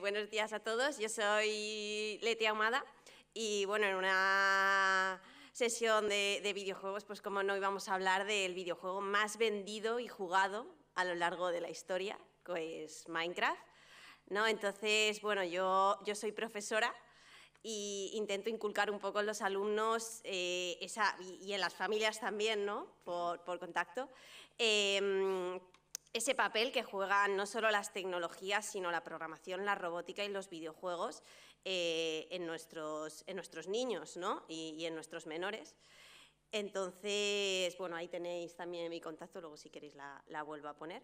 buenos días a todos. Yo soy Letia Ahumada y bueno, en una sesión de, videojuegos, pues como no íbamos a hablar del videojuego más vendido y jugado a lo largo de la historia, que es Minecraft. ¿no? Entonces, bueno, yo, yo soy profesora e intento inculcar un poco en los alumnos eh, esa, y en las familias también, ¿no? por, contacto, em, ese papel que juegan no solo las tecnologías, sino la programación, la robótica y los videojuegos eh, en, nuestros, en nuestros niños y, en nuestros menores. Entonces, bueno, ahí tenéis también mi contacto, luego si queréis la, vuelvo a poner.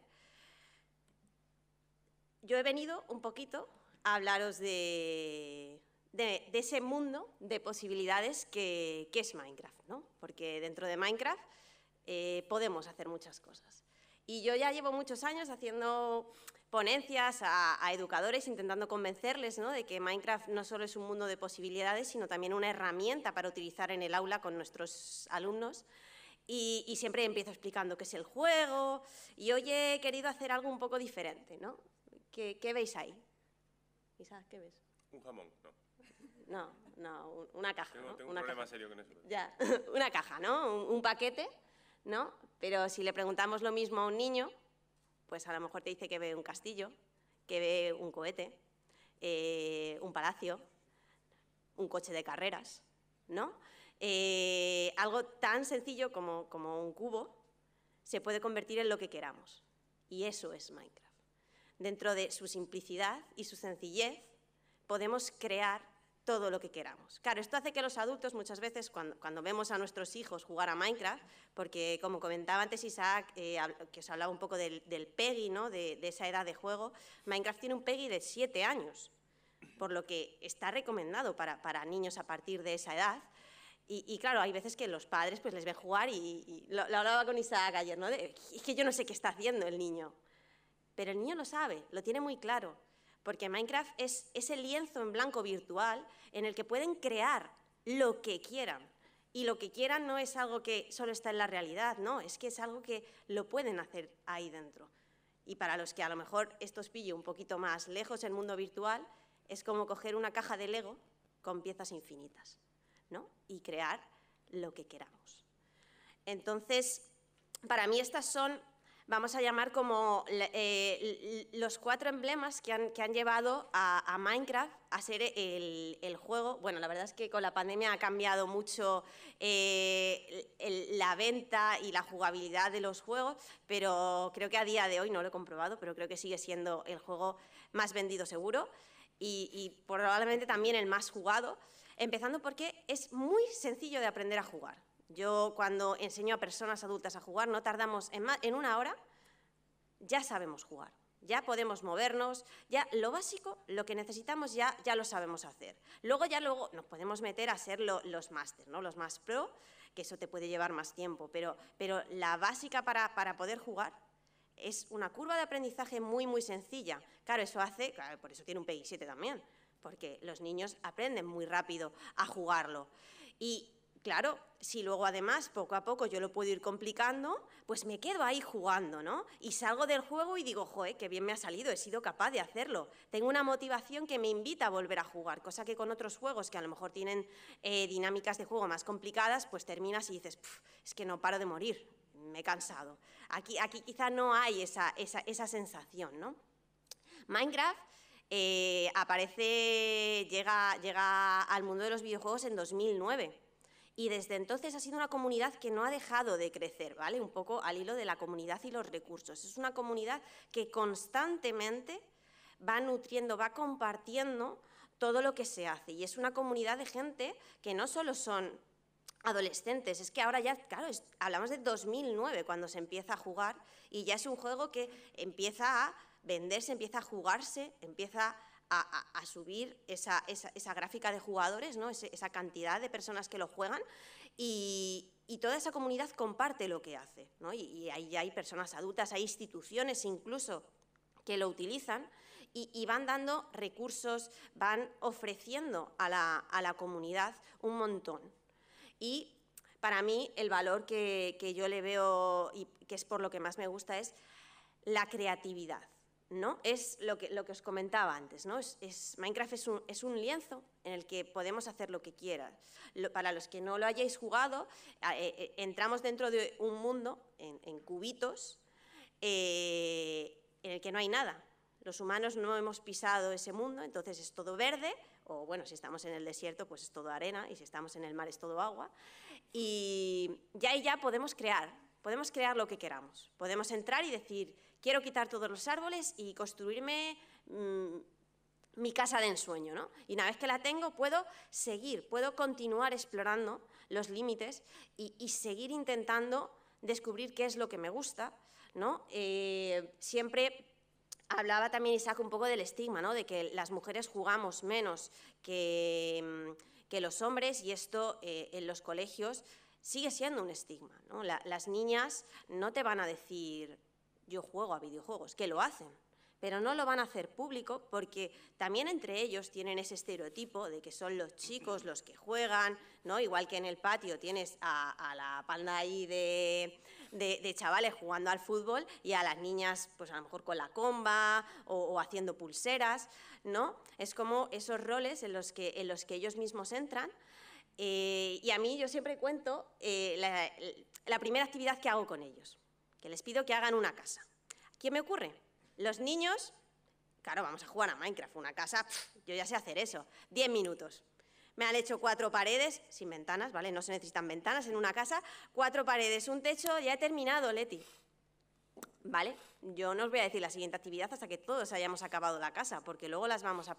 Yo he venido un poquito a hablaros de, ese mundo de posibilidades que, es Minecraft, ¿no? Porque dentro de Minecraft eh, podemos hacer muchas cosas. Y yo ya llevo muchos años haciendo ponencias a, educadores intentando convencerles ¿no? de que Minecraft no solo es un mundo de posibilidades, sino también una herramienta para utilizar en el aula con nuestros alumnos. Y, siempre empiezo explicando qué es el juego y hoy he querido hacer algo un poco diferente, ¿no? ¿Qué, qué veis ahí? ¿qué ves? Un jamón, no. No, no, una caja. Tengo, un una problema caja. Ya, una caja, ¿no? un paquete ¿no? Pero si le preguntamos lo mismo a un niño, pues a lo mejor te dice que ve un castillo, que ve un cohete, eh, un palacio, un coche de carreras, ¿no? Eh, algo tan sencillo como, como un cubo se puede convertir en lo que queramos. Y eso es Minecraft. Dentro de su simplicidad y su sencillez, podemos crear todo lo que queramos. Claro, esto hace que los adultos muchas veces, cuando, vemos a nuestros hijos jugar a Minecraft, porque como comentaba antes Isaac, eh, que os hablaba un poco del, del PEGI, ¿no? De, esa edad de juego, Minecraft tiene un PEGI de 7 años, por lo que está recomendado para, niños a partir de esa edad. Y, claro, hay veces que los padres pues les ven jugar y, lo, hablaba con Isaac ayer, ¿no? es que yo no sé qué está haciendo el niño. Pero el niño lo sabe, lo tiene muy claro porque Minecraft es ese lienzo en blanco virtual en el que pueden crear lo que quieran. Y lo que quieran no es algo que solo está en la realidad, no, es que es algo que lo pueden hacer ahí dentro. Y para los que a lo mejor esto os pille un poquito más lejos el mundo virtual, es como coger una caja de Lego con piezas infinitas, ¿no? Y crear lo que queramos. Entonces, para mí estas son vamos a llamar como eh, los cuatro emblemas que han, que han llevado a, Minecraft a ser el, juego. Bueno, la verdad es que con la pandemia ha cambiado mucho eh, la venta y la jugabilidad de los juegos, pero creo que a día de hoy, no lo he comprobado, pero creo que sigue siendo el juego más vendido seguro y probablemente también el más jugado, empezando porque es muy sencillo de aprender a jugar. Yo cuando enseño a personas adultas a jugar, no tardamos en, una hora, ya sabemos jugar, ya podemos movernos, ya lo básico, lo que necesitamos ya, ya lo sabemos hacer. Luego ya luego nos podemos meter a ser los máster, ¿no? los más pro, que eso te puede llevar más tiempo, pero, pero la básica para, poder jugar es una curva de aprendizaje muy, muy sencilla. Claro, eso hace, por eso tiene un PI7 también, porque los niños aprenden muy rápido a jugarlo. Y Claro, si luego además poco a poco yo lo puedo ir complicando, pues me quedo ahí jugando, ¿no? Y salgo del juego y digo, joe, qué bien me ha salido, he sido capaz de hacerlo. Tengo una motivación que me invita a volver a jugar, cosa que con otros juegos que a lo mejor tienen eh, dinámicas de juego más complicadas, pues terminas y dices, es que no paro de morir, me he cansado. Aquí, aquí quizá no hay esa, sensación, ¿no? Minecraft eh, aparece, llega, llega al mundo de los videojuegos en 2009 y desde entonces ha sido una comunidad que no ha dejado de crecer, ¿vale? Un poco al hilo de la comunidad y los recursos. Es una comunidad que constantemente va nutriendo, va compartiendo todo lo que se hace y es una comunidad de gente que no solo son adolescentes. Es que ahora ya, claro, hablamos de 2009 cuando se empieza a jugar y ya es un juego que empieza a venderse, empieza a jugarse, empieza a a, subir esa, gráfica de jugadores, ¿no? esa cantidad de personas que lo juegan y, toda esa comunidad comparte lo que hace. Y, ahí hay personas adultas, hay instituciones incluso que lo utilizan y, van dando recursos, van ofreciendo a la, comunidad un montón. Y para mí el valor que, que yo le veo y que es por lo que más me gusta es la creatividad. ¿no? Es lo que, os comentaba antes, ¿no? Es, es Minecraft es un, lienzo en el que podemos hacer lo que quieras. para los que no lo hayáis jugado, eh, eh, entramos dentro de un mundo, en, cubitos, eh, en el que no hay nada. Los humanos no hemos pisado ese mundo, entonces es todo verde, o bueno, si estamos en el desierto, pues es todo arena, y si estamos en el mar es todo agua. Y ya y ya podemos crear, podemos crear lo que queramos. Podemos entrar y decir, Quiero quitar todos los árboles y construirme mm, mi casa de ensueño, Y una vez que la tengo, puedo seguir, puedo continuar explorando los límites y, seguir intentando descubrir qué es lo que me gusta, ¿no? Eh, siempre hablaba también Isaac un poco del estigma, De que las mujeres jugamos menos que, mm, que los hombres y esto eh, en los colegios sigue siendo un estigma, las niñas no te van a decir yo juego a videojuegos, que lo hacen, pero no lo van a hacer público porque también entre ellos tienen ese estereotipo de que son los chicos los que juegan, ¿no? Igual que en el patio tienes a, la panda ahí de, chavales jugando al fútbol y a las niñas, pues a lo mejor con la comba o, haciendo pulseras, ¿no? Es como esos roles en los que, ellos mismos entran. Eh, y a mí yo siempre cuento eh, la primera actividad que hago con ellos que les pido que hagan una casa. ¿Qué me ocurre? Los niños, claro, vamos a jugar a Minecraft, una casa, yo ya sé hacer eso, 10 minutos. Me han hecho cuatro paredes, sin ventanas, ¿vale? No se necesitan ventanas en una casa, cuatro paredes, un techo, ya he terminado, Leti. ¿Vale? Yo no os voy a decir la siguiente actividad hasta que todos hayamos acabado la casa, porque luego las vamos a,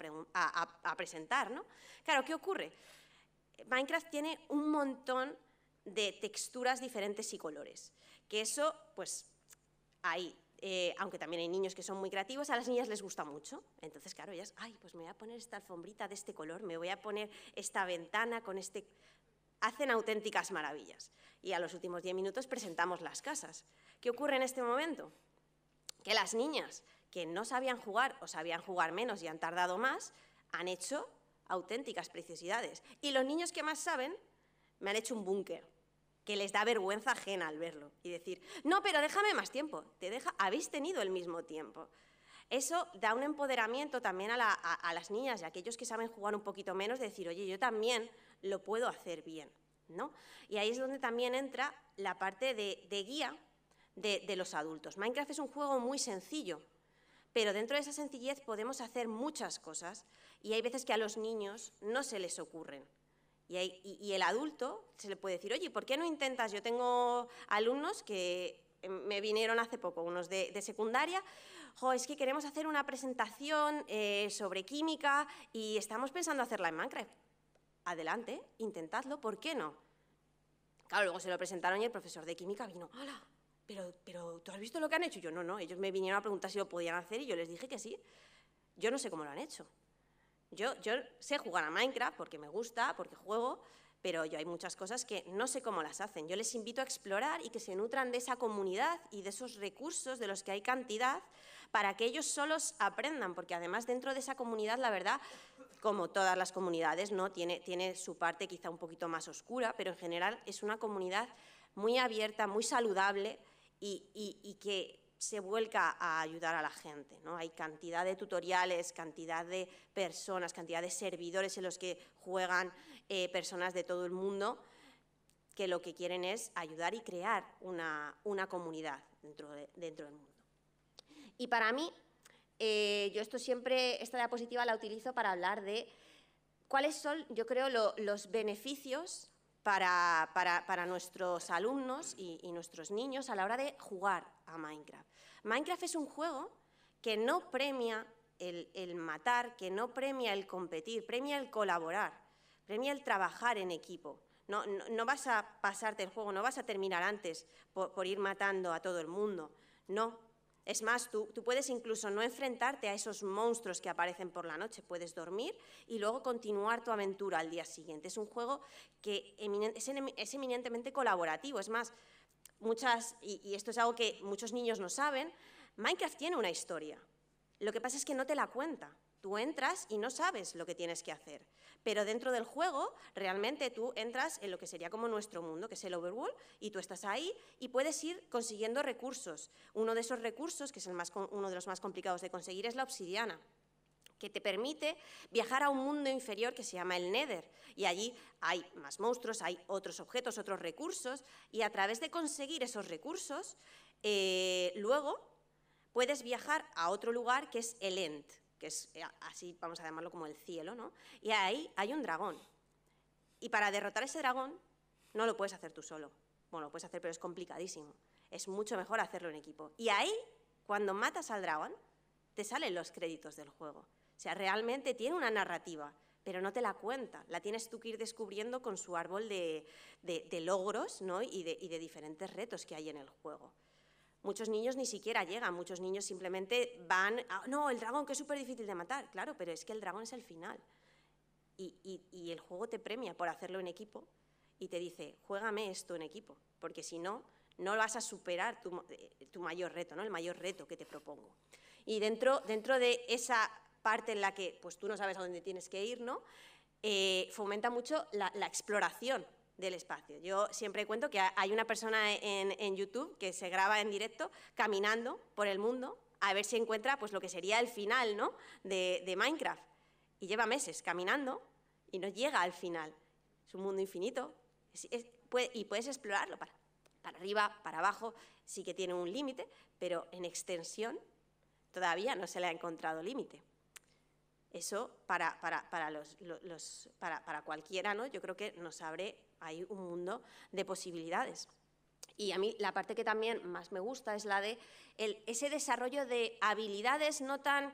a presentar, ¿no? Claro, ¿qué ocurre? Minecraft tiene un montón de texturas diferentes y colores. Que eso, pues, hay, eh, aunque también hay niños que son muy creativos, a las niñas les gusta mucho. Entonces, claro, ellas, ay, pues me voy a poner esta alfombrita de este color, me voy a poner esta ventana con este... Hacen auténticas maravillas. Y a los últimos diez minutos presentamos las casas. ¿Qué ocurre en este momento? Que las niñas que no sabían jugar o sabían jugar menos y han tardado más, han hecho auténticas preciosidades. Y los niños que más saben, me han hecho un búnker que les da vergüenza ajena al verlo y decir, no, pero déjame más tiempo, te deja, habéis tenido el mismo tiempo. Eso da un empoderamiento también a, las niñas y a aquellos que saben jugar un poquito menos, de decir, oye, yo también lo puedo hacer bien. ¿no? Y ahí es donde también entra la parte de, guía de los adultos. Minecraft es un juego muy sencillo, pero dentro de esa sencillez podemos hacer muchas cosas y hay veces que a los niños no se les ocurren. Y, el adulto se le puede decir, oye, ¿por qué no intentas? Yo tengo alumnos que em, me vinieron hace poco, unos de, secundaria, jo, es que queremos hacer una presentación eh, sobre química y estamos pensando hacerla en Minecraft. Adelante, intentadlo, ¿por qué no? Claro, luego se lo presentaron y el profesor de química vino, hola, pero, pero ¿tú has visto lo que han hecho? yo no, no, ellos me vinieron a preguntar si lo podían hacer y yo les dije que sí. Yo no sé cómo lo han hecho, yo, sé jugar a Minecraft porque me gusta, porque juego, pero yo hay muchas cosas que no sé cómo las hacen. Yo les invito a explorar y que se nutran de esa comunidad y de esos recursos de los que hay cantidad para que ellos solos aprendan, porque además dentro de esa comunidad, la verdad, como todas las comunidades, ¿no? tiene, tiene su parte quizá un poquito más oscura, pero en general es una comunidad muy abierta, muy saludable y que se vuelca a ayudar a la gente. ¿no? Hay cantidad de tutoriales, cantidad de personas, cantidad de servidores en los que juegan eh, personas de todo el mundo que lo que quieren es ayudar y crear una, comunidad dentro, dentro del mundo. Y para mí, eh, yo esto siempre, esta diapositiva la utilizo para hablar de cuáles son, yo creo, los beneficios para, nuestros alumnos y, y nuestros niños a la hora de jugar a Minecraft. Minecraft es un juego que no premia el, matar, que no premia el competir, premia el colaborar, premia el trabajar en equipo. No, no, vas a pasarte el juego, no vas a terminar antes por, ir matando a todo el mundo. No. Es más, tú, tú, puedes incluso no enfrentarte a esos monstruos que aparecen por la noche. Puedes dormir y luego continuar tu aventura al día siguiente. Es un juego que es eminentemente colaborativo. Es más, muchas, y, esto es algo que muchos niños no saben, Minecraft tiene una historia. Lo que pasa es que no te la cuenta. Tú entras y no sabes lo que tienes que hacer. Pero dentro del juego, realmente tú entras en lo que sería como nuestro mundo, que es el overworld, y tú estás ahí y puedes ir consiguiendo recursos. Uno de esos recursos, que es uno de los más complicados de conseguir, es la obsidiana que te permite viajar a un mundo inferior que se llama el Nether. Y allí hay más monstruos, hay otros objetos, otros recursos, y a través de conseguir esos recursos, eh, luego puedes viajar a otro lugar que es el End, que es eh, así vamos a llamarlo como el cielo, ¿no? Y ahí hay un dragón. Y para derrotar ese dragón no lo puedes hacer tú solo. Bueno, lo puedes hacer, pero es complicadísimo. Es mucho mejor hacerlo en equipo. Y ahí, cuando matas al dragón, te salen los créditos del juego. O sea, realmente tiene una narrativa, pero no te la cuenta. La tienes tú que ir descubriendo con su árbol de, logros ¿no? y, de, diferentes retos que hay en el juego. Muchos niños ni siquiera llegan, muchos niños simplemente van, no, el dragón que es súper difícil de matar, claro, pero es que el dragón es el final. Y, el juego te premia por hacerlo en equipo y te dice, juégame esto en equipo, porque si no, no vas a superar tu, eh, tu mayor reto, ¿no? el mayor reto que te propongo. Y dentro, dentro de esa parte en la que pues, tú no sabes a dónde tienes que ir, ¿no? Eh, fomenta mucho la, exploración del espacio. Yo siempre cuento que hay una persona en, YouTube que se graba en directo caminando por el mundo a ver si encuentra pues, lo que sería el final ¿no? de, Minecraft. Y lleva meses caminando y no llega al final. Es un mundo infinito y puedes explorarlo para, para arriba, para abajo, sí que tiene un límite, pero en extensión todavía no se le ha encontrado límite. Eso para, para, para, los, los, para, cualquiera, ¿no? Yo creo que nos abre ahí un mundo de posibilidades. Y a mí la parte que también más me gusta es la de ese desarrollo de habilidades no tan...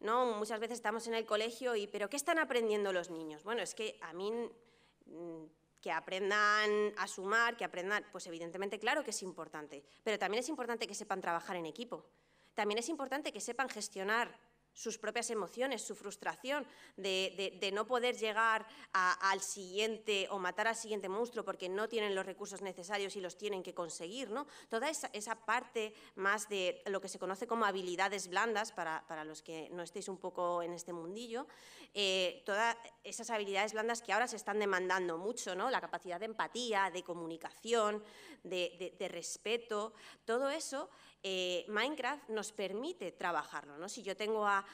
No, muchas veces estamos en el colegio y, pero ¿qué están aprendiendo los niños? Bueno, es que a mí mm, que aprendan a sumar, que aprendan, pues evidentemente claro que es importante, pero también es importante que sepan trabajar en equipo, también es importante que sepan gestionar sus propias emociones, su frustración de, no poder llegar al siguiente o matar al siguiente monstruo porque no tienen los recursos necesarios y los tienen que conseguir. ¿no? Toda esa, parte más de lo que se conoce como habilidades blandas, para, los que no estéis un poco en este mundillo, eh, todas esas habilidades blandas que ahora se están demandando mucho, ¿no? la capacidad de empatía, de comunicación, de respeto, todo eso eh, Minecraft nos permite trabajarlo. ¿no? Si yo tengo a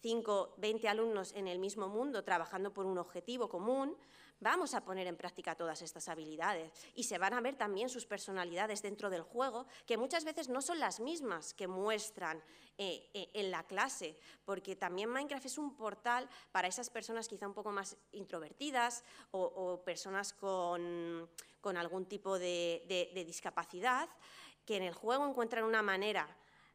5, 20 alumnos en el mismo mundo trabajando por un objetivo común, vamos a poner en práctica todas estas habilidades y se van a ver también sus personalidades dentro del juego, que muchas veces no son las mismas que muestran eh, eh, en la clase, porque también Minecraft es un portal para esas personas quizá un poco más introvertidas o, personas con, algún tipo de discapacidad, que en el juego encuentran una manera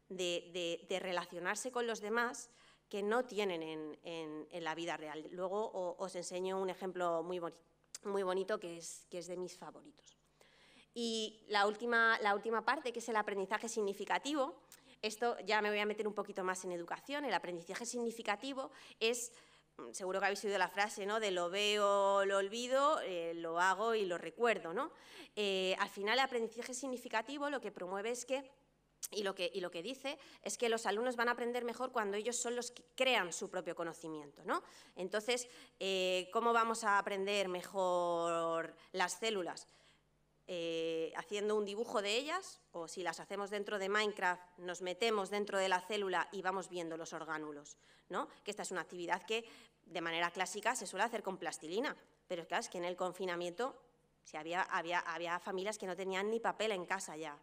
de, relacionarse con los demás que no tienen en, la vida real. Luego os enseño un ejemplo muy, muy bonito que es, de mis favoritos. Y la última, la última parte, que es el aprendizaje significativo, esto ya me voy a meter un poquito más en educación, el aprendizaje significativo es Mm, seguro que habéis oído la frase, ¿no? De lo veo, lo olvido, eh, lo hago y lo recuerdo, ¿no? Eh, al final, el aprendizaje significativo lo que promueve es que y lo, que, dice es que los alumnos van a aprender mejor cuando ellos son los que crean su propio conocimiento. ¿no? Entonces, eh, ¿cómo vamos a aprender mejor las células? Eh, haciendo un dibujo de ellas o si las hacemos dentro de Minecraft, nos metemos dentro de la célula y vamos viendo los orgánulos, ¿no? Que esta es una actividad que de manera clásica se suele hacer con plastilina, pero claro, es que en el confinamiento si había, había familias que no tenían ni papel en casa ya.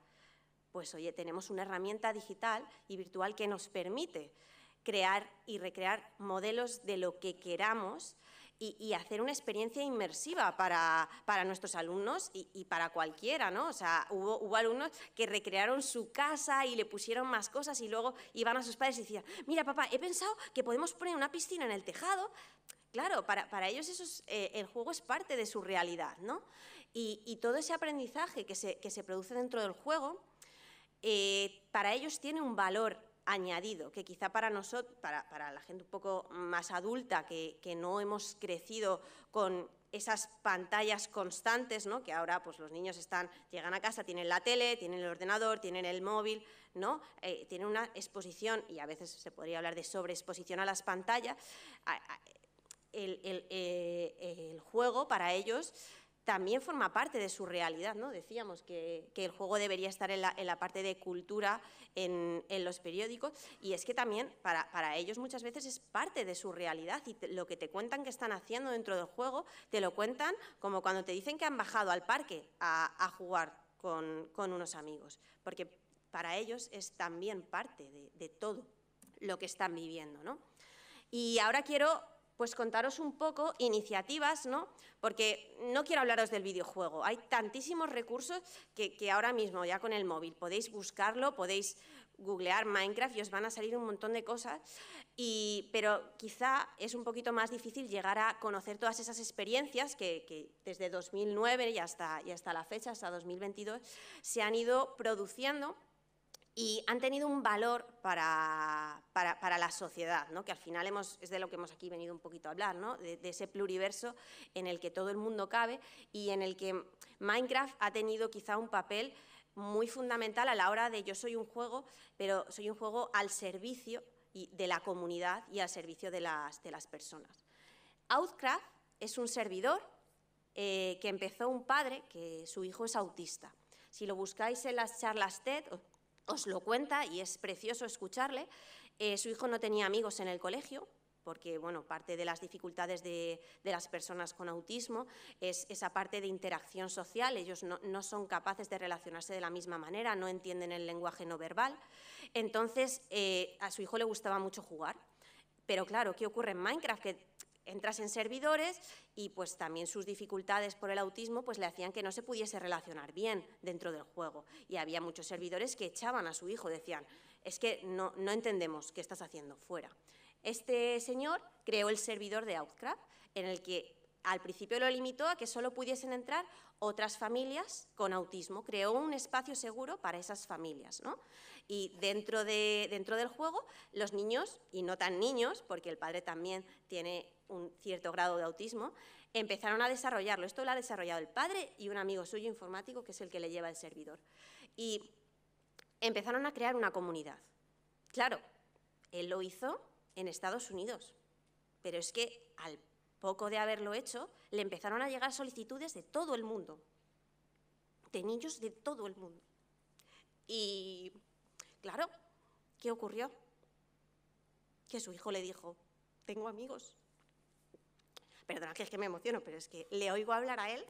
Pues oye, tenemos una herramienta digital y virtual que nos permite crear y recrear modelos de lo que queramos y, hacer una experiencia inmersiva para, nuestros alumnos y, para cualquiera, ¿no? O sea, hubo, hubo, alumnos que recrearon su casa y le pusieron más cosas y luego iban a sus padres y decían, mira papá, he pensado que podemos poner una piscina en el tejado. Claro, para, para ellos eso eh, el juego es parte de su realidad, ¿no? Y, todo ese aprendizaje que se, produce dentro del juego, eh, para ellos tiene un valor añadido, que quizá para nosotros, para, la gente un poco más adulta, que, no hemos crecido con esas pantallas constantes, que ahora pues, los niños están, llegan a casa, tienen la tele, tienen el ordenador, tienen el móvil, ¿no? Eh, tienen una exposición, y a veces se podría hablar de sobreexposición a las pantallas, el, eh, el juego para ellos también forma parte de su realidad. ¿no? Decíamos que, que el juego debería estar en la, en la parte de cultura en, en, los periódicos y es que también para, para, ellos muchas veces es parte de su realidad y lo que te cuentan que están haciendo dentro del juego, te lo cuentan como cuando te dicen que han bajado al parque a, a jugar con, con, unos amigos, porque para ellos es también parte de, de todo lo que están viviendo. ¿no? Y ahora quiero pues contaros un poco iniciativas, ¿no? Porque no quiero hablaros del videojuego, hay tantísimos recursos que, ahora mismo ya con el móvil podéis buscarlo, podéis googlear Minecraft y os van a salir un montón de cosas, y, pero quizá es un poquito más difícil llegar a conocer todas esas experiencias que, que desde 2009 y hasta, y hasta la fecha, hasta 2022, se han ido produciendo y han tenido un valor para, la sociedad, ¿no? que al final hemos, es de lo que hemos aquí venido un poquito a hablar, de, ese pluriverso en el que todo el mundo cabe y en el que Minecraft ha tenido quizá un papel muy fundamental a la hora de yo soy un juego, pero soy un juego al servicio de la comunidad y al servicio de las, de las personas. Outcraft es un servidor eh, que empezó un padre que su hijo es autista. Si lo buscáis en las charlas TED, os lo cuenta y es precioso escucharle. Eh, su hijo no tenía amigos en el colegio, porque bueno, parte de las dificultades de, las personas con autismo es esa parte de interacción social. Ellos no, son capaces de relacionarse de la misma manera, no entienden el lenguaje no verbal. Entonces, eh, a su hijo le gustaba mucho jugar. Pero claro, ¿qué ocurre en Minecraft? Que entras en servidores y pues también sus dificultades por el autismo pues le hacían que no se pudiese relacionar bien dentro del juego y había muchos servidores que echaban a su hijo, decían, es que no, no entendemos qué estás haciendo fuera. Este señor creó el servidor de Outcraft en el que al principio lo limitó a que solo pudiesen entrar otras familias con autismo. Creó un espacio seguro para esas familias. Y dentro, de, dentro del juego, los niños, y no tan niños, porque el padre también tiene un cierto grado de autismo, empezaron a desarrollarlo. Esto lo ha desarrollado el padre y un amigo suyo informático, que es el que le lleva el servidor. Y empezaron a crear una comunidad. Claro, él lo hizo en Estados Unidos, pero es que al poco de haberlo hecho, le empezaron a llegar solicitudes de todo el mundo, de niños de todo el mundo. Y, claro, ¿qué ocurrió? Que su hijo le dijo, tengo amigos. Perdona que es que me emociono, pero es que le oigo hablar a él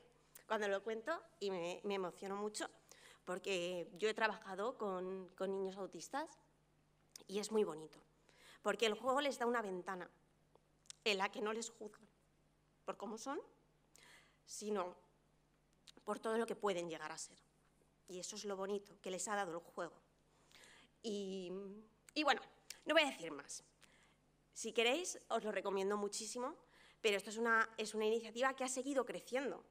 cuando lo cuento y me, emociono mucho porque yo he trabajado con, con niños autistas y es muy bonito, porque el juego les da una ventana en la que no les juzgan por cómo son, sino por todo lo que pueden llegar a ser. Y eso es lo bonito que les ha dado el juego. Y, bueno, no voy a decir más. Si queréis, os lo recomiendo muchísimo, pero esto es una, es una iniciativa que ha seguido creciendo,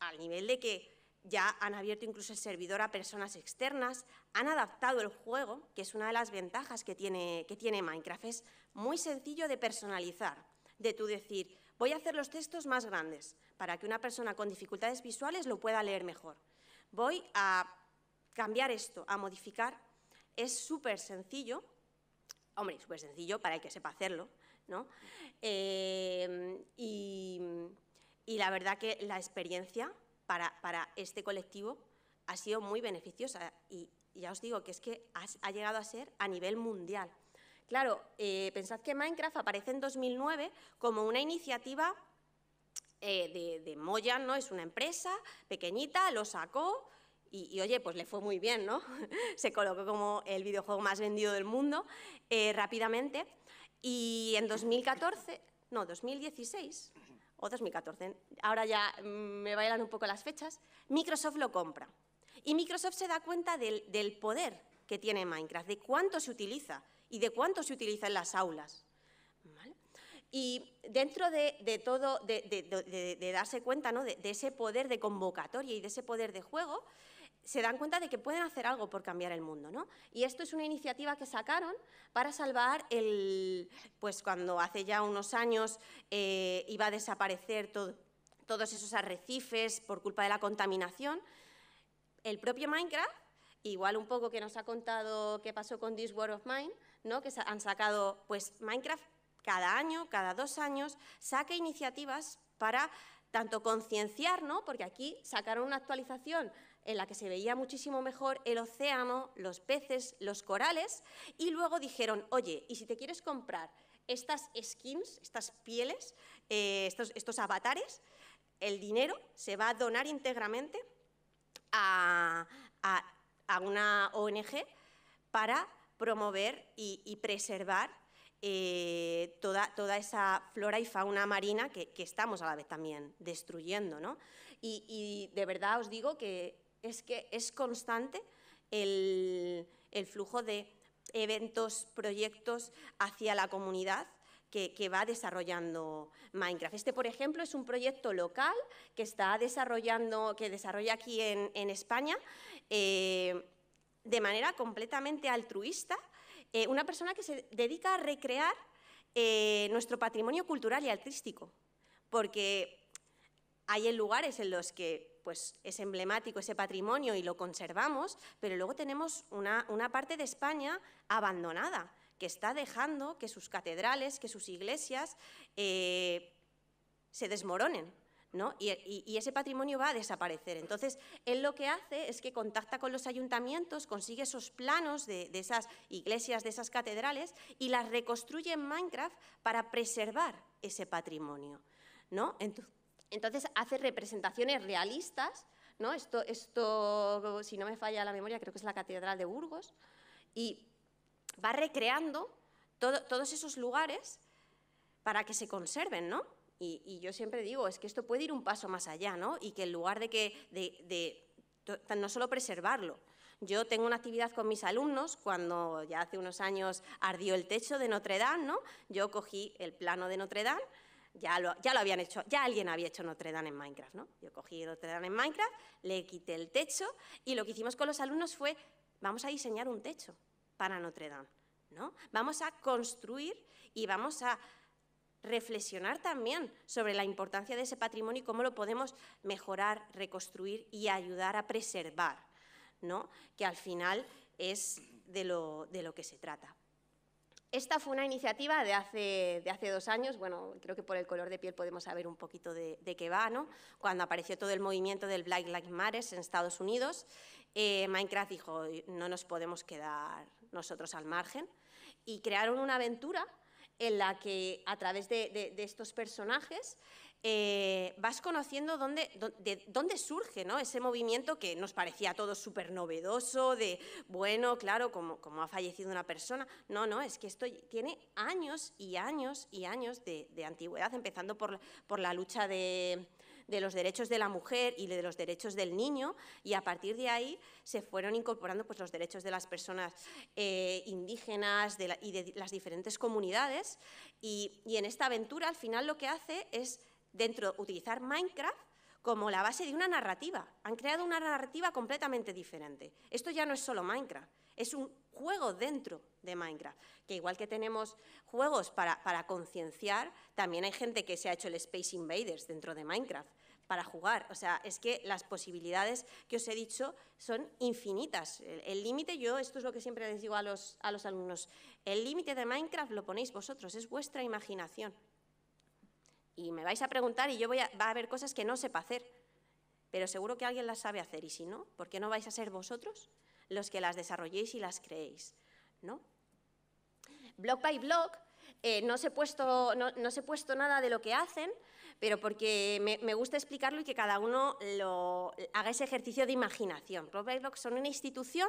al nivel de que ya han abierto incluso el servidor a personas externas, han adaptado el juego, que es una de las ventajas que tiene, que tiene Minecraft. Es muy sencillo de personalizar, de tú decir, Voy a hacer los textos más grandes para que una persona con dificultades visuales lo pueda leer mejor. Voy a cambiar esto, a modificar. Es súper sencillo, hombre, súper sencillo para el que sepa hacerlo, ¿no? Eh, y, la verdad que la experiencia para, este colectivo ha sido muy beneficiosa y ya os digo que es que ha llegado a ser a nivel mundial. Claro, eh, pensad que Minecraft aparece en 2009 como una iniciativa eh, de, de Moyan, ¿no? Es una empresa pequeñita, lo sacó y, oye, pues le fue muy bien, ¿no? Se colocó como el videojuego más vendido del mundo eh, rápidamente. Y en 2014, no, 2016 o 2014, ahora ya mm, me bailan un poco las fechas, Microsoft lo compra. Y Microsoft se da cuenta del poder que tiene Minecraft, de cuánto se utiliza y de cuánto se utiliza en las aulas. Y dentro de, todo, de, darse cuenta ¿no? de, ese poder de convocatoria y de ese poder de juego, se dan cuenta de que pueden hacer algo por cambiar el mundo. ¿no? Y esto es una iniciativa que sacaron para salvar el, pues cuando hace ya unos años eh, iba a desaparecer todos esos arrecifes por culpa de la contaminación, el propio Minecraft, igual un poco que nos ha contado qué pasó con This World of Mine, que han sacado pues, Minecraft cada año, cada dos años, saque iniciativas para tanto concienciar, ¿no? porque aquí sacaron una actualización en la que se veía muchísimo mejor el océano, los peces, los corales, y luego dijeron, oye, y si te quieres comprar estas skins, estas pieles, eh, estos, estos avatares, el dinero se va a donar íntegramente a una ONG para promover y, preservar eh, toda, toda, esa flora y fauna marina que, estamos a la vez también destruyendo. Y, de verdad os digo que es que es constante el, flujo de eventos, proyectos hacia la comunidad que, va desarrollando Minecraft. Este, por ejemplo, es un proyecto local que está desarrollando, que desarrolla aquí en, España, eh, de manera completamente altruista, eh, una persona que se dedica a recrear eh, nuestro patrimonio cultural y artístico, porque hay lugares en los que pues, es emblemático ese patrimonio y lo conservamos, pero luego tenemos una, parte de España abandonada, que está dejando que sus catedrales, que sus iglesias eh, se desmoronen. Y, ese patrimonio va a desaparecer. Entonces, él lo que hace es que contacta con los ayuntamientos, consigue esos planos de, esas iglesias, de esas catedrales, y las reconstruye en Minecraft para preservar ese patrimonio. ¿no? Entonces, hace representaciones realistas. ¿no? Esto, esto, si no me falla la memoria, creo que es la Catedral de Burgos. Y va recreando todos esos lugares para que se conserven, ¿no? Y, yo siempre digo, es que esto puede ir un paso más allá, ¿no? Y que en lugar de que, de, de, no solo preservarlo, yo tengo una actividad con mis alumnos, cuando ya hace unos años ardió el techo de Notre Dame, ¿no? Yo cogí el plano de Notre Dame, ya lo, ya lo habían hecho, ya alguien había hecho Notre Dame en Minecraft, ¿no? Yo cogí Notre Dame en Minecraft, le quité el techo y lo que hicimos con los alumnos fue, vamos a diseñar un techo para Notre Dame, ¿no? Vamos a construir y vamos a reflexionar también sobre la importancia de ese patrimonio y cómo lo podemos mejorar, reconstruir y ayudar a preservar, ¿no? que al final es de lo, que se trata. Esta fue una iniciativa de hace, de hace, dos años, bueno, creo que por el color de piel podemos saber un poquito de, de qué va, ¿no? Cuando apareció todo el movimiento del Black Lives Matter en Estados Unidos, eh, Minecraft dijo, no nos podemos quedar nosotros al margen, y crearon una aventura en la que a través de, estos personajes eh, vas conociendo dónde, dónde, surge ¿no? ese movimiento que nos parecía todo súper novedoso, de, bueno, claro, como, como, ha fallecido una persona. No, no, es que esto tiene años y años y años de, antigüedad, empezando por la lucha de de los derechos de la mujer y de los derechos del niño y a partir de ahí se fueron incorporando pues, los derechos de las personas eh, indígenas y de las diferentes comunidades y, en esta aventura al final lo que hace es dentro utilizar Minecraft como la base de una narrativa. Han creado una narrativa completamente diferente. Esto ya no es solo Minecraft, es un juego dentro de Minecraft. Que igual que tenemos juegos para, concienciar, también hay gente que se ha hecho el Space Invaders dentro de Minecraft para jugar. O sea, es que las posibilidades que os he dicho son infinitas. El límite, yo, esto es lo que siempre les digo a los, a los alumnos, el límite de Minecraft lo ponéis vosotros, es vuestra imaginación. Y me vais a preguntar y yo voy a, va a cosas que no sepa hacer, pero seguro que alguien las sabe hacer y si no, ¿por qué no vais a ser vosotros los que las desarrolléis y las creéis? ¿No? blog by blog, eh, no, os he puesto, no, puesto nada de lo que hacen, pero porque me, gusta explicarlo y que cada uno lo, haga ese ejercicio de imaginación. Blog by blog son una institución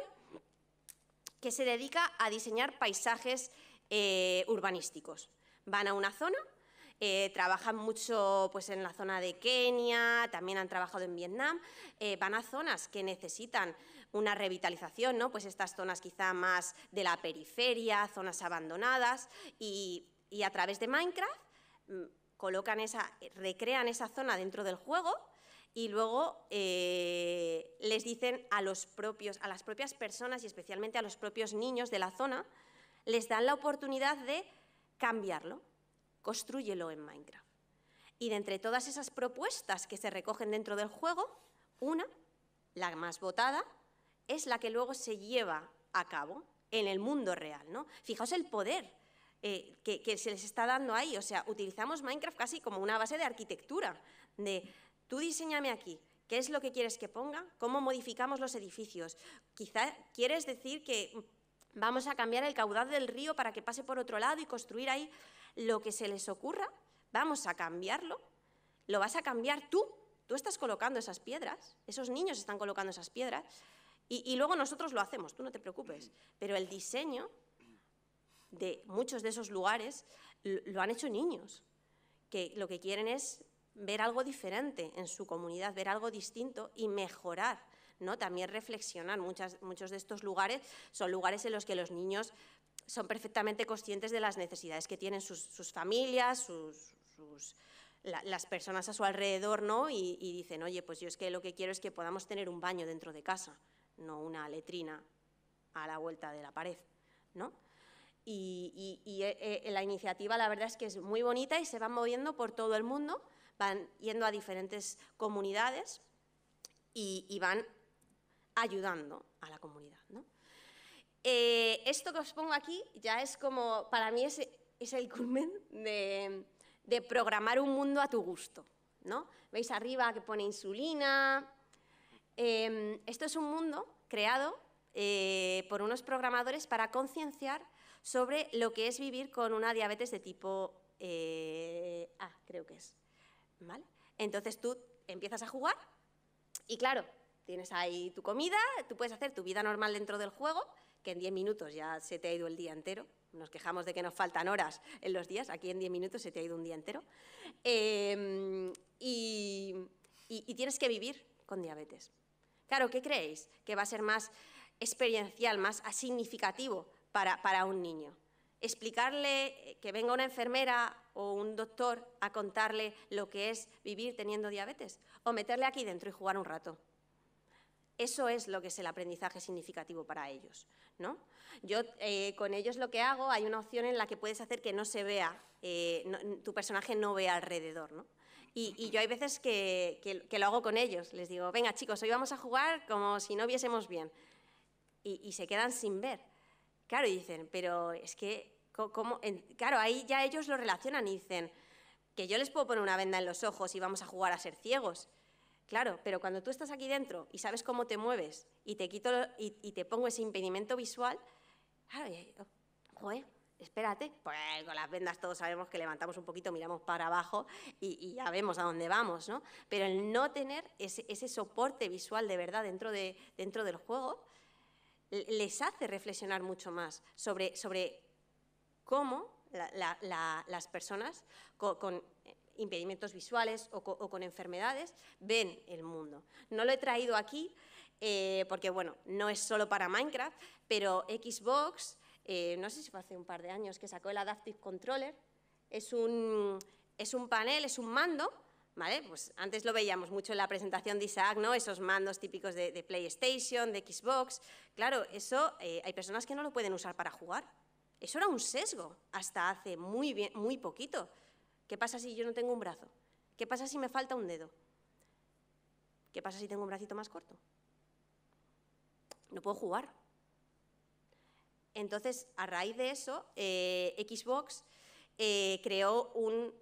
que se dedica a diseñar paisajes eh, urbanísticos. Van a una zona eh, trabajan mucho pues, en la zona de Kenia, también han trabajado en Vietnam. Eh, van a zonas que necesitan una revitalización, ¿no? pues estas zonas quizá más de la periferia, zonas abandonadas, y, a través de Minecraft mm, colocan esa, recrean esa zona dentro del juego y luego eh, les dicen a, los propios, a las propias personas y especialmente a los propios niños de la zona, les dan la oportunidad de cambiarlo, Constrúyelo en Minecraft. Y de entre todas esas propuestas que se recogen dentro del juego, una, la más votada, es la que luego se lleva a cabo en el mundo real. ¿no? Fijaos el poder eh, que, que, se les está dando ahí. O sea, utilizamos Minecraft casi como una base de arquitectura, de tú diseñame aquí. ¿Qué es lo que quieres que ponga? ¿Cómo modificamos los edificios? Quizá quieres decir que vamos a cambiar el caudal del río para que pase por otro lado y construir ahí lo que se les ocurra, vamos a cambiarlo, lo vas a cambiar tú, tú estás colocando esas piedras, esos niños están colocando esas piedras, y, luego nosotros lo hacemos, tú no te preocupes, pero el diseño de muchos de esos lugares lo han hecho niños, que lo que quieren es ver algo diferente en su comunidad, ver algo distinto y mejorar, ¿no? También reflexionar. Muchas, muchos de estos lugares son lugares en los que los niños son perfectamente conscientes de las necesidades que tienen sus, familias, las personas a su alrededor, ¿no? Y, dicen, oye, pues yo es que lo que quiero es que podamos tener un baño dentro de casa, no una letrina a la vuelta de la pared, ¿no? Y, eh, eh, la iniciativa, la verdad es que es muy bonita y se van moviendo por todo el mundo, van yendo a diferentes comunidades y, van ayudando a la comunidad, ¿no? Eh, esto que os pongo aquí ya es como, para mí es, el culmen de, programar un mundo a tu gusto. ¿no? Veis arriba que pone insulina. Em, esto es un mundo creado eh, por unos programadores para concienciar sobre lo que es vivir con una diabetes de tipo eh, A, creo que es. ¿Vale? Entonces tú empiezas a jugar y claro, tienes ahí tu comida, tú puedes hacer tu vida normal dentro del juego, que en 10 minutos ya se te ha ido el día entero. Nos quejamos de que nos faltan horas en los días, aquí en 10 minutos se te ha ido un día entero. Em, y, tienes que vivir con diabetes. Claro, ¿qué creéis? Que va a ser más experiencial, más significativo para, un niño. Explicarle que venga una enfermera o un doctor a contarle lo que es vivir teniendo diabetes o meterle aquí dentro y jugar un rato. Eso es lo que es el aprendizaje significativo para ellos. ¿no? Yo eh, con ellos lo que hago, hay una opción en la que puedes hacer que no se vea, eh, tu personaje no vea alrededor. ¿no? Y, yo hay veces que, que, lo hago con ellos, les digo, venga chicos, hoy vamos a jugar como si no viésemos bien. Y, se quedan sin ver. Claro, y dicen, pero es que, claro, ahí ya ellos lo relacionan y dicen, que yo les puedo poner una venda en los ojos y vamos a jugar a ser ciegos. Claro, pero cuando tú estás aquí dentro y sabes cómo te mueves y te quito y, te pongo ese impedimento visual, claro, oh, joder, espérate, pues con las vendas todos sabemos que levantamos un poquito, miramos para abajo y, ya vemos a dónde vamos, ¿no? Pero el no tener ese, soporte visual de verdad dentro, de, dentro del juego les hace reflexionar mucho más sobre, sobre cómo las personas con impedimentos visuales o, con enfermedades, ven el mundo. No lo he traído aquí eh, porque, bueno, no es solo para Minecraft, pero Xbox, eh, no sé si fue hace un par de años que sacó el Adaptive Controller, es un, es un panel, es un mando Pues antes lo veíamos mucho en la presentación de Isaac, ¿no? Esos mandos típicos de, PlayStation, de Xbox. Claro, eso eh, hay personas que no lo pueden usar para jugar. Eso era un sesgo hasta hace muy, muy poquito. ¿Qué pasa si yo no tengo un brazo? ¿Qué pasa si me falta un dedo? ¿Qué pasa si tengo un bracito más corto? No puedo jugar. Entonces, a raíz de eso, eh, Xbox eh, creó un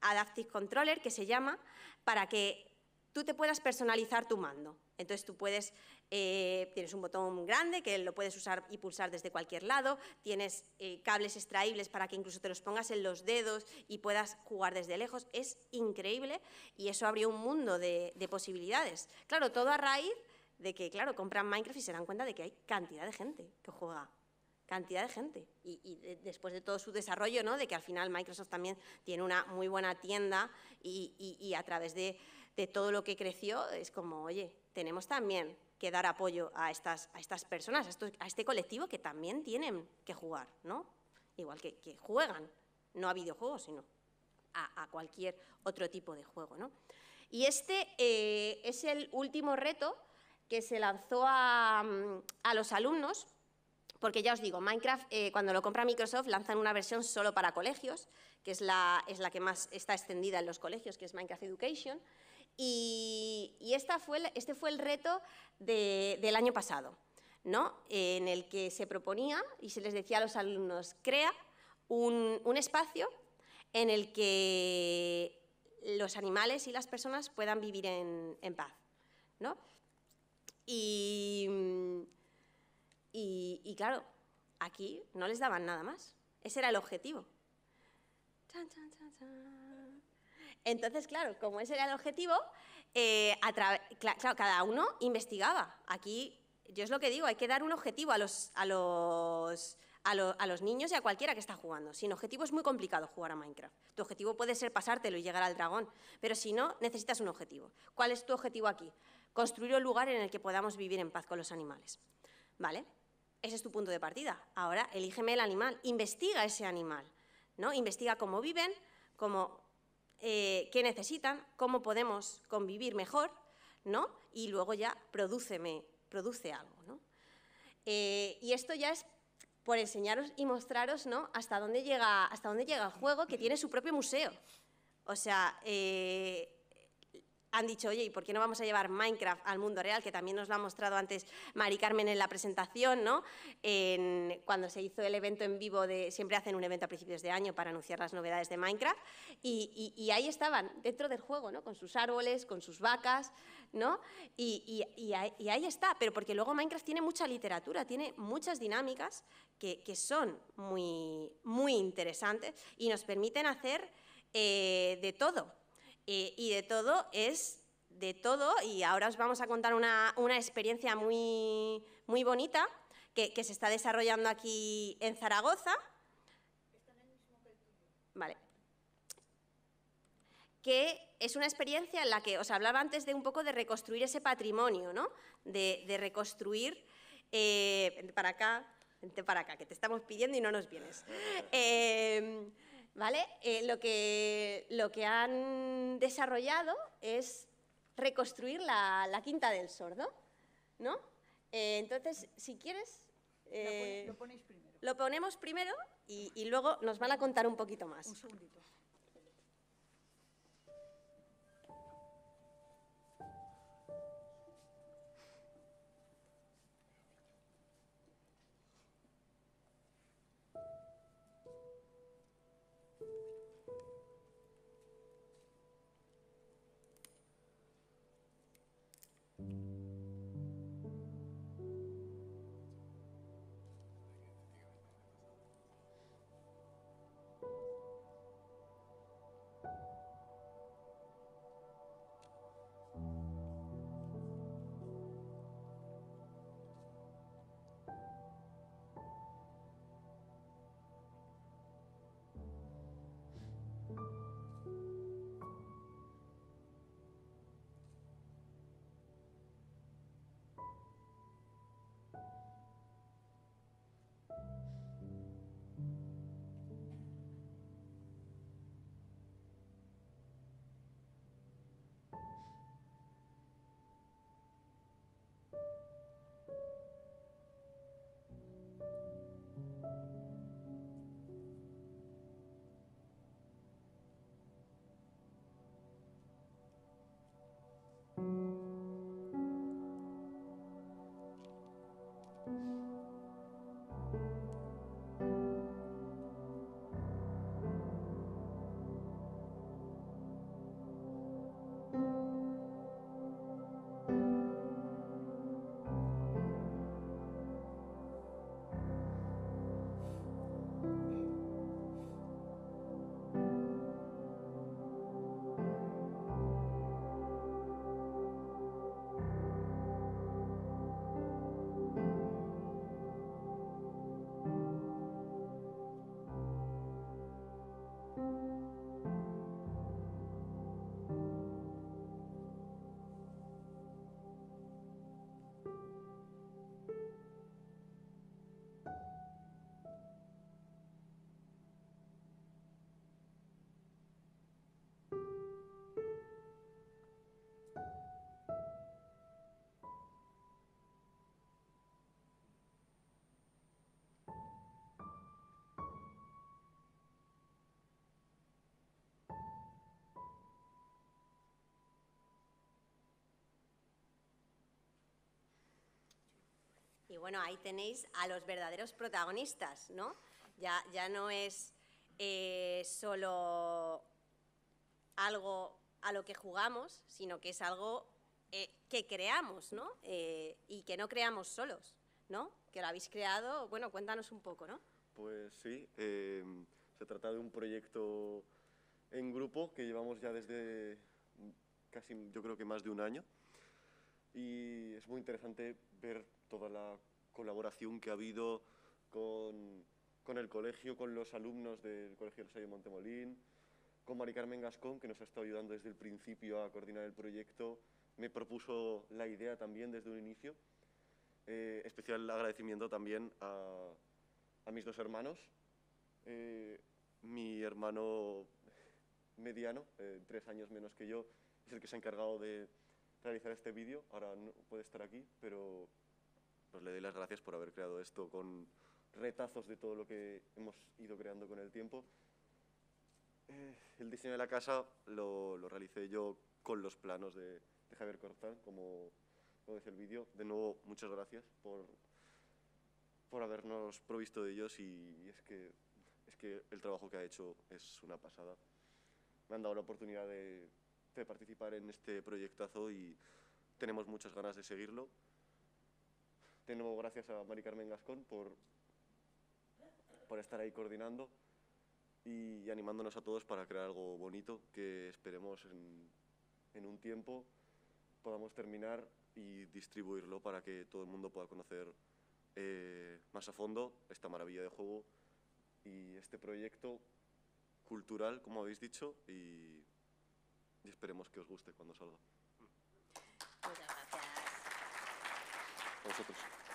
Adaptive Controller que se llama para que tú te puedas personalizar tu mando. Entonces tú puedes eh, tienes un botón grande que lo puedes usar y pulsar desde cualquier lado, tienes eh, cables extraíbles para que incluso te los pongas en los dedos y puedas jugar desde lejos. Es increíble y eso abrió un mundo de, posibilidades. Claro, todo a raíz de que, claro, compran Minecraft y se dan cuenta de que hay cantidad de gente que juega cantidad de gente. Y, después de todo su desarrollo, ¿no? de que al final Microsoft también tiene una muy buena tienda y, a través de, de, todo lo que creció es como, oye, tenemos también que dar apoyo a estas, personas, a, este colectivo que también tienen que jugar, ¿no? Igual que, que juegan, no a videojuegos, sino a, cualquier otro tipo de juego, ¿no? Y este eh, es el último reto que se lanzó a, los alumnos, porque ya os digo, Minecraft, eh, cuando lo compra Microsoft, lanzan una versión solo para colegios, que es la, es la que más está extendida en los colegios, que es Minecraft Education, y, esta fue, este fue el reto del año pasado, ¿no? en el que se proponía y se les decía a los alumnos, crea un, espacio en el que los animales y las personas puedan vivir en, paz. ¿no? Y, claro, aquí no les daban nada más. Ese era el objetivo. Entonces, claro, como ese era el objetivo, eh, cada uno investigaba. Aquí, yo es lo que digo, hay que dar un objetivo a los, a, los niños y a cualquiera que está jugando. Sin objetivo es muy complicado jugar a Minecraft. Tu objetivo puede ser pasártelo y llegar al dragón, pero si no, necesitas un objetivo. ¿Cuál es tu objetivo aquí? Construir un lugar en el que podamos vivir en paz con los animales. ¿Vale? Ese es tu punto de partida. Ahora, elígeme el animal, investiga ese animal, ¿no? Investiga cómo viven, cómo, eh, qué necesitan, cómo podemos convivir mejor, ¿no? Y luego ya produce algo, eh, y esto ya es por enseñaros y mostraros, ¿no? Hasta dónde llega, hasta dónde llega el juego, que tiene su propio museo. O sea, eh, han dicho, oye, ¿y por qué no vamos a llevar Minecraft al mundo real? Que también nos lo ha mostrado antes Mari Carmen en la presentación, ¿no? cuando se hizo el evento en vivo, de, siempre hacen un evento a principios de año para anunciar las novedades de Minecraft, y, ahí estaban, dentro del juego, Con sus árboles, con sus vacas, ¿no? Y, ahí está, pero porque luego Minecraft tiene mucha literatura, tiene muchas dinámicas que, son muy, muy interesantes y nos permiten hacer eh, de todo, eh, y de todo es de todo y ahora os vamos a contar una, experiencia muy, muy bonita que, se está desarrollando aquí en Zaragoza. que Vale. Que es una experiencia en la que os hablaba antes de un poco de reconstruir ese patrimonio, ¿no? De, reconstruir eh, para acá, para acá, que te estamos pidiendo y no nos vienes. Eh, eh, lo, que, lo que han desarrollado es reconstruir la, quinta del sordo, ¿no? Eh, entonces, si quieres... Eh, lo, ponemos primero y, y luego nos van a contar un poquito más. Un segundito. bueno, ahí tenéis a los verdaderos protagonistas, ¿no? Ya, ya no es eh, solo algo a lo que jugamos, sino que es algo eh, que creamos, ¿no? Eh, y que no creamos solos, ¿no? Que lo habéis creado, bueno, cuéntanos un poco, ¿no? Pues sí, se trata de un proyecto en grupo que llevamos ya desde casi, yo creo que más de un año y es muy interesante ver toda la colaboración que ha habido con, con el colegio, con los alumnos del Colegio del de Montemolín, con Mari Carmen Gascón, que nos ha estado ayudando desde el principio a coordinar el proyecto, me propuso la idea también desde un inicio. Eh, especial agradecimiento también a, mis dos hermanos. Eh, mi hermano mediano, eh, tres años menos que yo, es el que se ha encargado de realizar este vídeo. Ahora no puede estar aquí, pero pues le doy las gracias por haber creado esto con retazos de todo lo que hemos ido creando con el tiempo. Eh, el diseño de la casa lo, lo realicé yo con los planos de, Javier Cortán, como, dice el vídeo. De nuevo, muchas gracias por, por habernos provisto de ellos y, es, que, es que el trabajo que ha hecho es una pasada. Me han dado la oportunidad de, de participar en este proyectazo y tenemos muchas ganas de seguirlo tenemos gracias a Mari Carmen Gascón por, por estar ahí coordinando y animándonos a todos para crear algo bonito que esperemos en, en un tiempo podamos terminar y distribuirlo para que todo el mundo pueda conocer eh, más a fondo esta maravilla de juego y este proyecto cultural, como habéis dicho, y, esperemos que os guste cuando salga. ちょっ